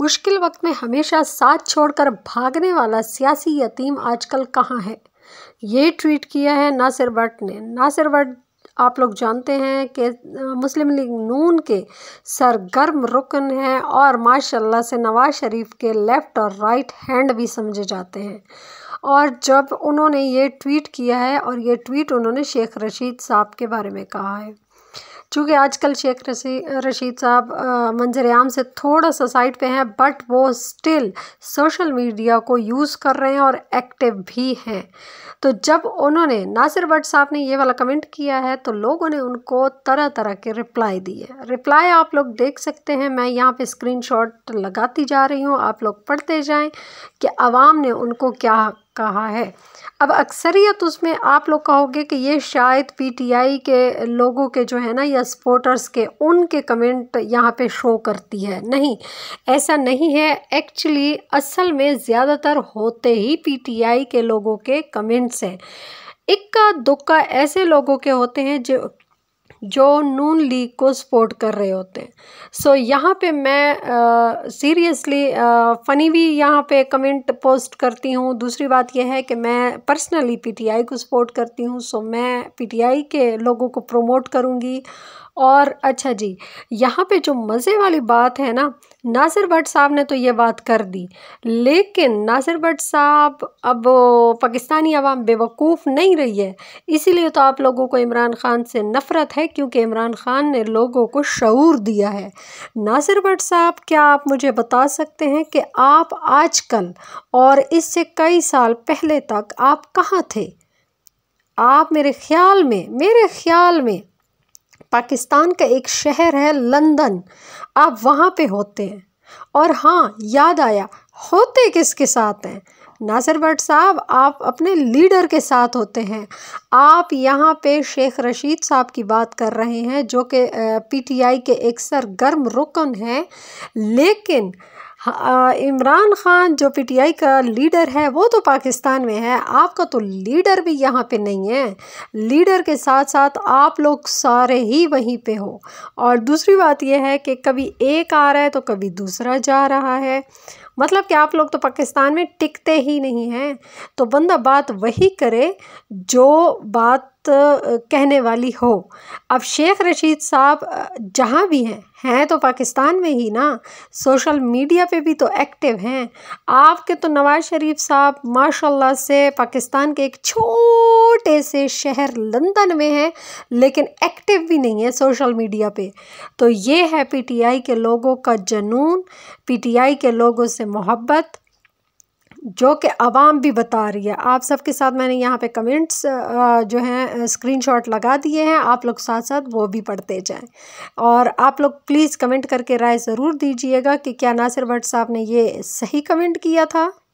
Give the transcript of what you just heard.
मुश्किल वक्त में हमेशा साथ छोड़कर भागने वाला सियासी यतीम आजकल कहाँ है ये ट्वीट किया है नासिर भट्ट ने नासिर भट्ट आप लोग जानते हैं कि मुस्लिम लीग नून के सरगर्म रुकन हैं और माशाल्लाह से नवाज़ शरीफ के लेफ़्ट और राइट हैंड भी समझे जाते हैं और जब उन्होंने ये ट्वीट किया है और ये ट्वीट उन्होंने शेख रशीद साहब के बारे में कहा है चूँकि आजकल शेख रशी रशीद साहब मंजर आम से थोड़ा सा साइड पे हैं बट वो स्टिल सोशल मीडिया को यूज़ कर रहे हैं और एक्टिव भी हैं तो जब उन्होंने नासिर भट्ट साहब ने ये वाला कमेंट किया है तो लोगों ने उनको तरह तरह के रिप्लाई दिए रिप्लाई आप लोग देख सकते हैं मैं यहाँ पे स्क्रीनशॉट लगाती जा रही हूँ आप लोग पढ़ते जाएं कि आवाम ने उनको क्या कहा है अब अक्सरियत उसमें आप लोग कहोगे कि ये शायद पीटीआई के लोगों के जो है ना या सपोर्टर्स के उनके कमेंट यहाँ पे शो करती है नहीं ऐसा नहीं है एक्चुअली असल में ज़्यादातर होते ही पीटीआई के लोगों के कमेंट्स हैं इक्का दुक्का ऐसे लोगों के होते हैं जो जो नून लीग को सपोर्ट कर रहे होते हैं सो so, यहाँ पे मैं सीरियसली फ़नी भी यहाँ पे कमेंट पोस्ट करती हूँ दूसरी बात यह है कि मैं पर्सनली पीटीआई को सपोर्ट करती हूँ सो so मैं पीटीआई के लोगों को प्रमोट करूँगी और अच्छा जी यहाँ पे जो मज़े वाली बात है ना नासिर भट्ट साहब ने तो ये बात कर दी लेकिन नासिर भट्ट साहब अब पाकिस्तानी आवाम बेवकूफ़ नहीं रही है इसीलिए तो आप लोगों को इमरान ख़ान से नफ़रत है क्योंकि इमरान ख़ान ने लोगों को शूर दिया है नासिर भट्ट साहब क्या आप मुझे बता सकते हैं कि आप आज और इससे कई साल पहले तक आप कहाँ थे आप मेरे ख्याल में मेरे ख्याल में पाकिस्तान का एक शहर है लंदन आप वहाँ पे होते हैं और हाँ याद आया होते किसके साथ हैं नासिर भट्ट साहब आप अपने लीडर के साथ होते हैं आप यहाँ पे शेख रशीद साहब की बात कर रहे हैं जो कि पीटीआई के एक सर गर्म रुकन हैं लेकिन हाँ, इमरान ख़ान जो पीटीआई का लीडर है वो तो पाकिस्तान में है आपका तो लीडर भी यहाँ पे नहीं है लीडर के साथ साथ आप लोग सारे ही वहीं पे हो और दूसरी बात यह है कि कभी एक आ रहा है तो कभी दूसरा जा रहा है मतलब कि आप लोग तो पाकिस्तान में टिकते ही नहीं हैं तो बंदा बात वही करे जो बात कहने वाली हो अब शेख रशीद साहब जहाँ भी हैं हैं तो पाकिस्तान में ही ना सोशल मीडिया पे भी तो एक्टिव हैं आपके तो नवाज़ शरीफ साहब माशाल्लाह से पाकिस्तान के एक छोटे छोटे से शहर लंदन में है लेकिन एक्टिव भी नहीं है सोशल मीडिया पे तो ये है पीटीआई के लोगों का जनून पीटीआई के लोगों से मोहब्बत जो कि आवाम भी बता रही है आप सबके साथ मैंने यहाँ पे कमेंट्स जो हैं स्क्रीनशॉट लगा दिए हैं आप लोग साथ साथ वो भी पढ़ते जाएं और आप लोग प्लीज़ कमेंट करके राय ज़रूर दीजिएगा कि क्या नासिर भट्ट साहब ने ये सही कमेंट किया था